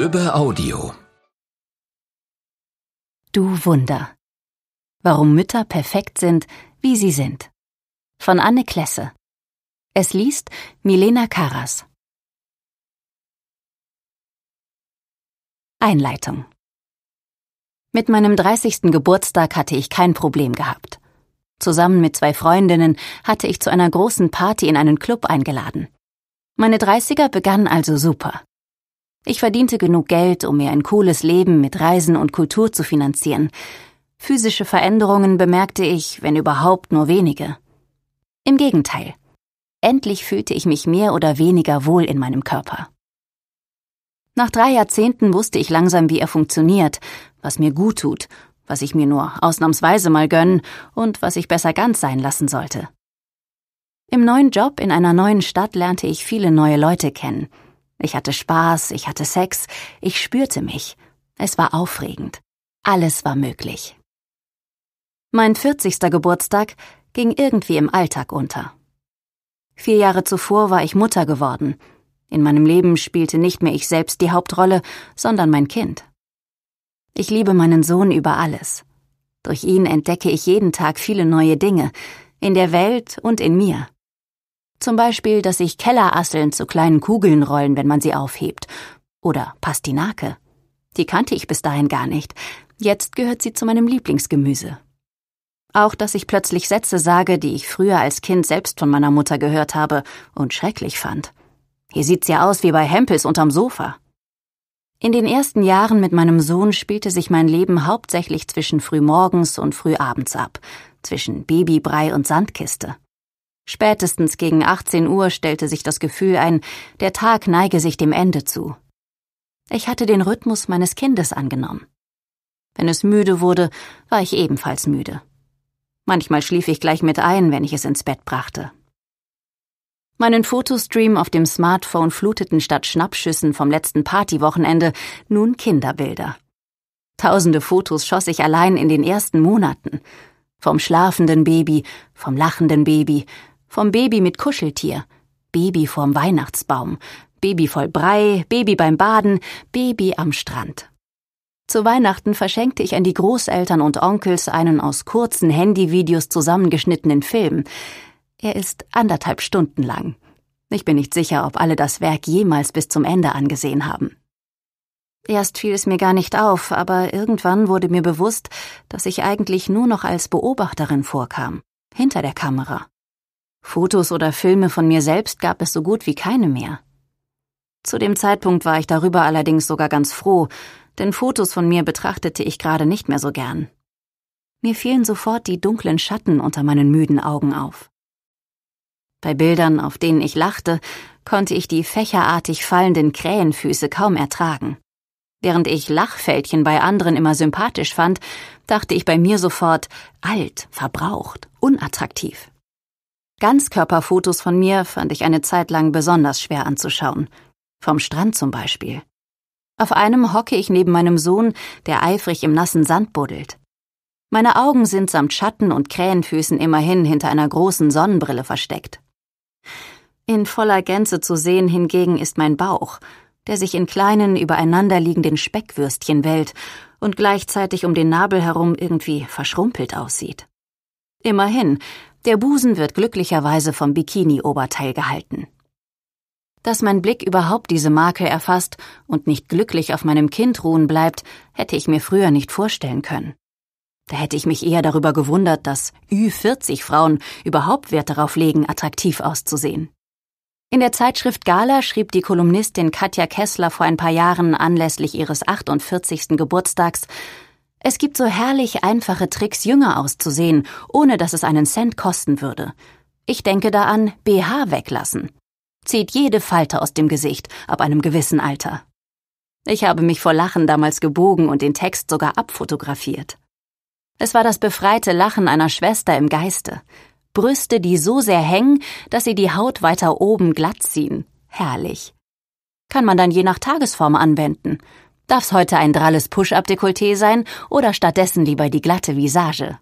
Lübbe Audio Du Wunder. Warum Mütter perfekt sind, wie sie sind. Von Anne Klesse. Es liest Milena Karas. Einleitung. Mit meinem 30. Geburtstag hatte ich kein Problem gehabt. Zusammen mit zwei Freundinnen hatte ich zu einer großen Party in einen Club eingeladen. Meine 30er begannen also super. Ich verdiente genug Geld, um mir ein cooles Leben mit Reisen und Kultur zu finanzieren. Physische Veränderungen bemerkte ich, wenn überhaupt, nur wenige. Im Gegenteil. Endlich fühlte ich mich mehr oder weniger wohl in meinem Körper. Nach drei Jahrzehnten wusste ich langsam, wie er funktioniert, was mir gut tut, was ich mir nur ausnahmsweise mal gönnen und was ich besser ganz sein lassen sollte. Im neuen Job in einer neuen Stadt lernte ich viele neue Leute kennen – ich hatte Spaß, ich hatte Sex, ich spürte mich. Es war aufregend. Alles war möglich. Mein 40. Geburtstag ging irgendwie im Alltag unter. Vier Jahre zuvor war ich Mutter geworden. In meinem Leben spielte nicht mehr ich selbst die Hauptrolle, sondern mein Kind. Ich liebe meinen Sohn über alles. Durch ihn entdecke ich jeden Tag viele neue Dinge, in der Welt und in mir. Zum Beispiel, dass sich Kellerasseln zu kleinen Kugeln rollen, wenn man sie aufhebt. Oder Pastinake. Die kannte ich bis dahin gar nicht. Jetzt gehört sie zu meinem Lieblingsgemüse. Auch, dass ich plötzlich Sätze sage, die ich früher als Kind selbst von meiner Mutter gehört habe und schrecklich fand. Hier sieht's ja aus wie bei Hempels unterm Sofa. In den ersten Jahren mit meinem Sohn spielte sich mein Leben hauptsächlich zwischen frühmorgens und frühabends ab, zwischen Babybrei und Sandkiste. Spätestens gegen 18 Uhr stellte sich das Gefühl ein, der Tag neige sich dem Ende zu. Ich hatte den Rhythmus meines Kindes angenommen. Wenn es müde wurde, war ich ebenfalls müde. Manchmal schlief ich gleich mit ein, wenn ich es ins Bett brachte. Meinen Fotostream auf dem Smartphone fluteten statt Schnappschüssen vom letzten Partywochenende nun Kinderbilder. Tausende Fotos schoss ich allein in den ersten Monaten. Vom schlafenden Baby, vom lachenden Baby, vom Baby mit Kuscheltier, Baby vorm Weihnachtsbaum, Baby voll Brei, Baby beim Baden, Baby am Strand. Zu Weihnachten verschenkte ich an die Großeltern und Onkels einen aus kurzen Handyvideos zusammengeschnittenen Film. Er ist anderthalb Stunden lang. Ich bin nicht sicher, ob alle das Werk jemals bis zum Ende angesehen haben. Erst fiel es mir gar nicht auf, aber irgendwann wurde mir bewusst, dass ich eigentlich nur noch als Beobachterin vorkam, hinter der Kamera, Fotos oder Filme von mir selbst gab es so gut wie keine mehr. Zu dem Zeitpunkt war ich darüber allerdings sogar ganz froh, denn Fotos von mir betrachtete ich gerade nicht mehr so gern. Mir fielen sofort die dunklen Schatten unter meinen müden Augen auf. Bei Bildern, auf denen ich lachte, konnte ich die fächerartig fallenden Krähenfüße kaum ertragen. Während ich Lachfältchen bei anderen immer sympathisch fand, dachte ich bei mir sofort alt, verbraucht, unattraktiv. Ganzkörperfotos von mir fand ich eine Zeit lang besonders schwer anzuschauen. Vom Strand zum Beispiel. Auf einem hocke ich neben meinem Sohn, der eifrig im nassen Sand buddelt. Meine Augen sind samt Schatten und Krähenfüßen immerhin hinter einer großen Sonnenbrille versteckt. In voller Gänze zu sehen hingegen ist mein Bauch, der sich in kleinen, übereinanderliegenden Speckwürstchen wellt und gleichzeitig um den Nabel herum irgendwie verschrumpelt aussieht. Immerhin, der Busen wird glücklicherweise vom Bikini-Oberteil gehalten. Dass mein Blick überhaupt diese Marke erfasst und nicht glücklich auf meinem Kind ruhen bleibt, hätte ich mir früher nicht vorstellen können. Da hätte ich mich eher darüber gewundert, dass Ü40-Frauen überhaupt Wert darauf legen, attraktiv auszusehen. In der Zeitschrift Gala schrieb die Kolumnistin Katja Kessler vor ein paar Jahren anlässlich ihres 48. Geburtstags, es gibt so herrlich einfache Tricks, jünger auszusehen, ohne dass es einen Cent kosten würde. Ich denke da an BH weglassen. Zieht jede Falte aus dem Gesicht ab einem gewissen Alter. Ich habe mich vor Lachen damals gebogen und den Text sogar abfotografiert. Es war das befreite Lachen einer Schwester im Geiste. Brüste, die so sehr hängen, dass sie die Haut weiter oben glatt ziehen. Herrlich. Kann man dann je nach Tagesform anwenden. Darf's heute ein dralles Push-up-Dekolleté sein oder stattdessen lieber die glatte Visage?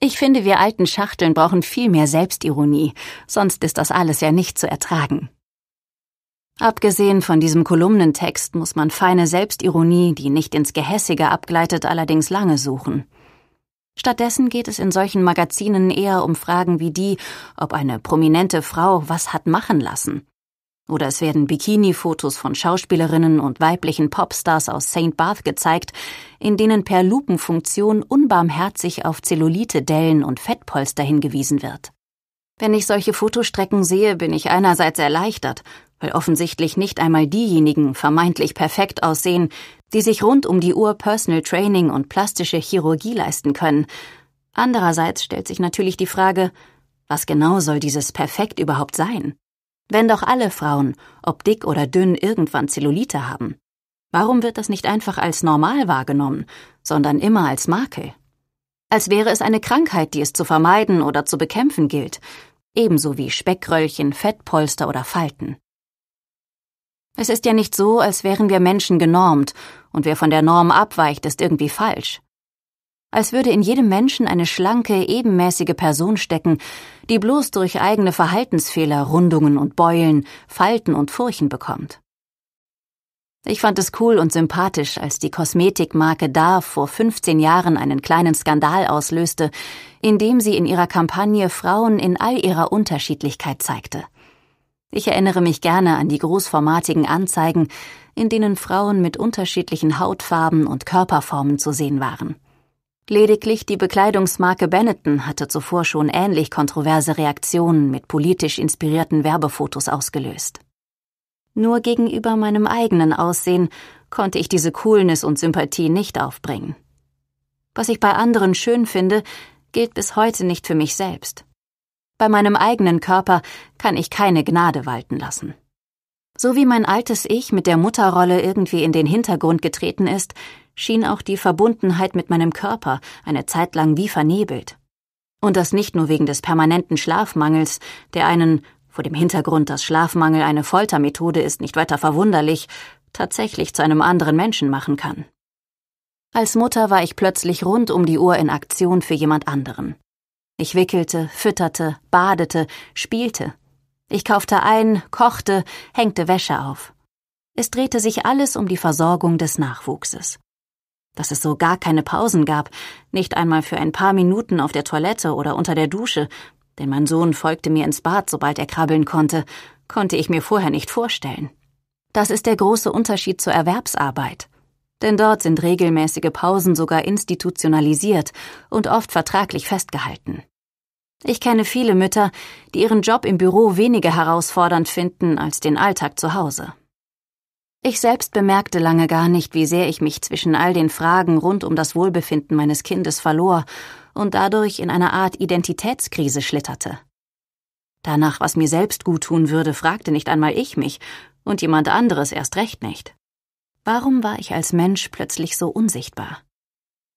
Ich finde, wir alten Schachteln brauchen viel mehr Selbstironie, sonst ist das alles ja nicht zu ertragen. Abgesehen von diesem Kolumnentext muss man feine Selbstironie, die nicht ins Gehässige abgleitet, allerdings lange suchen. Stattdessen geht es in solchen Magazinen eher um Fragen wie die, ob eine prominente Frau was hat machen lassen oder es werden Bikini-Fotos von Schauspielerinnen und weiblichen Popstars aus St. Bath gezeigt, in denen per Lupenfunktion unbarmherzig auf Zellulite-Dellen und Fettpolster hingewiesen wird. Wenn ich solche Fotostrecken sehe, bin ich einerseits erleichtert, weil offensichtlich nicht einmal diejenigen vermeintlich perfekt aussehen, die sich rund um die Uhr Personal Training und plastische Chirurgie leisten können. Andererseits stellt sich natürlich die Frage, was genau soll dieses Perfekt überhaupt sein? Wenn doch alle Frauen, ob dick oder dünn, irgendwann Zellulite haben, warum wird das nicht einfach als normal wahrgenommen, sondern immer als Makel? Als wäre es eine Krankheit, die es zu vermeiden oder zu bekämpfen gilt, ebenso wie Speckröllchen, Fettpolster oder Falten. Es ist ja nicht so, als wären wir Menschen genormt, und wer von der Norm abweicht, ist irgendwie falsch als würde in jedem Menschen eine schlanke, ebenmäßige Person stecken, die bloß durch eigene Verhaltensfehler Rundungen und Beulen, Falten und Furchen bekommt. Ich fand es cool und sympathisch, als die Kosmetikmarke Dove vor 15 Jahren einen kleinen Skandal auslöste, indem sie in ihrer Kampagne Frauen in all ihrer Unterschiedlichkeit zeigte. Ich erinnere mich gerne an die großformatigen Anzeigen, in denen Frauen mit unterschiedlichen Hautfarben und Körperformen zu sehen waren. Lediglich die Bekleidungsmarke Benetton hatte zuvor schon ähnlich kontroverse Reaktionen mit politisch inspirierten Werbefotos ausgelöst. Nur gegenüber meinem eigenen Aussehen konnte ich diese Coolness und Sympathie nicht aufbringen. Was ich bei anderen schön finde, gilt bis heute nicht für mich selbst. Bei meinem eigenen Körper kann ich keine Gnade walten lassen. So wie mein altes Ich mit der Mutterrolle irgendwie in den Hintergrund getreten ist, schien auch die Verbundenheit mit meinem Körper eine Zeit lang wie vernebelt. Und das nicht nur wegen des permanenten Schlafmangels, der einen, vor dem Hintergrund, dass Schlafmangel eine Foltermethode ist, nicht weiter verwunderlich, tatsächlich zu einem anderen Menschen machen kann. Als Mutter war ich plötzlich rund um die Uhr in Aktion für jemand anderen. Ich wickelte, fütterte, badete, spielte, ich kaufte ein, kochte, hängte Wäsche auf. Es drehte sich alles um die Versorgung des Nachwuchses. Dass es so gar keine Pausen gab, nicht einmal für ein paar Minuten auf der Toilette oder unter der Dusche, denn mein Sohn folgte mir ins Bad, sobald er krabbeln konnte, konnte ich mir vorher nicht vorstellen. Das ist der große Unterschied zur Erwerbsarbeit. Denn dort sind regelmäßige Pausen sogar institutionalisiert und oft vertraglich festgehalten. Ich kenne viele Mütter, die ihren Job im Büro weniger herausfordernd finden als den Alltag zu Hause. Ich selbst bemerkte lange gar nicht, wie sehr ich mich zwischen all den Fragen rund um das Wohlbefinden meines Kindes verlor und dadurch in einer Art Identitätskrise schlitterte. Danach, was mir selbst guttun würde, fragte nicht einmal ich mich und jemand anderes erst recht nicht. Warum war ich als Mensch plötzlich so unsichtbar?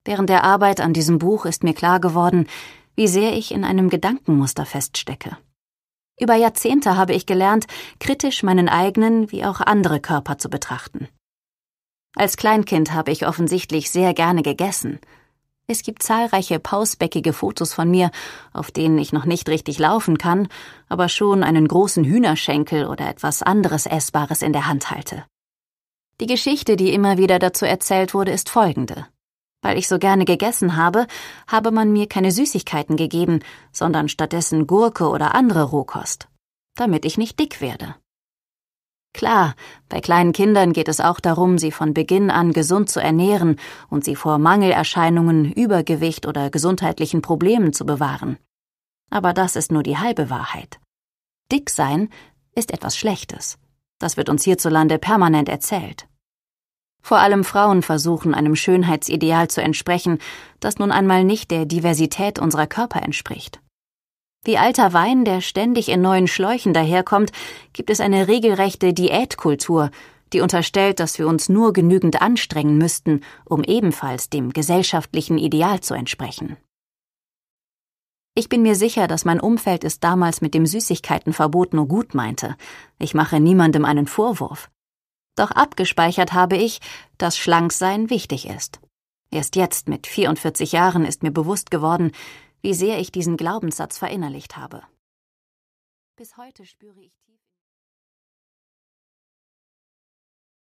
Während der Arbeit an diesem Buch ist mir klar geworden, wie sehr ich in einem Gedankenmuster feststecke. Über Jahrzehnte habe ich gelernt, kritisch meinen eigenen wie auch andere Körper zu betrachten. Als Kleinkind habe ich offensichtlich sehr gerne gegessen. Es gibt zahlreiche pausbäckige Fotos von mir, auf denen ich noch nicht richtig laufen kann, aber schon einen großen Hühnerschenkel oder etwas anderes Essbares in der Hand halte. Die Geschichte, die immer wieder dazu erzählt wurde, ist folgende. Weil ich so gerne gegessen habe, habe man mir keine Süßigkeiten gegeben, sondern stattdessen Gurke oder andere Rohkost, damit ich nicht dick werde. Klar, bei kleinen Kindern geht es auch darum, sie von Beginn an gesund zu ernähren und sie vor Mangelerscheinungen, Übergewicht oder gesundheitlichen Problemen zu bewahren. Aber das ist nur die halbe Wahrheit. Dick sein ist etwas Schlechtes. Das wird uns hierzulande permanent erzählt. Vor allem Frauen versuchen einem Schönheitsideal zu entsprechen, das nun einmal nicht der Diversität unserer Körper entspricht. Wie alter Wein, der ständig in neuen Schläuchen daherkommt, gibt es eine regelrechte Diätkultur, die unterstellt, dass wir uns nur genügend anstrengen müssten, um ebenfalls dem gesellschaftlichen Ideal zu entsprechen. Ich bin mir sicher, dass mein Umfeld es damals mit dem Süßigkeitenverbot nur gut meinte. Ich mache niemandem einen Vorwurf. Doch abgespeichert habe ich, dass Schlanksein wichtig ist. Erst jetzt, mit 44 Jahren, ist mir bewusst geworden, wie sehr ich diesen Glaubenssatz verinnerlicht habe. Bis heute spüre ich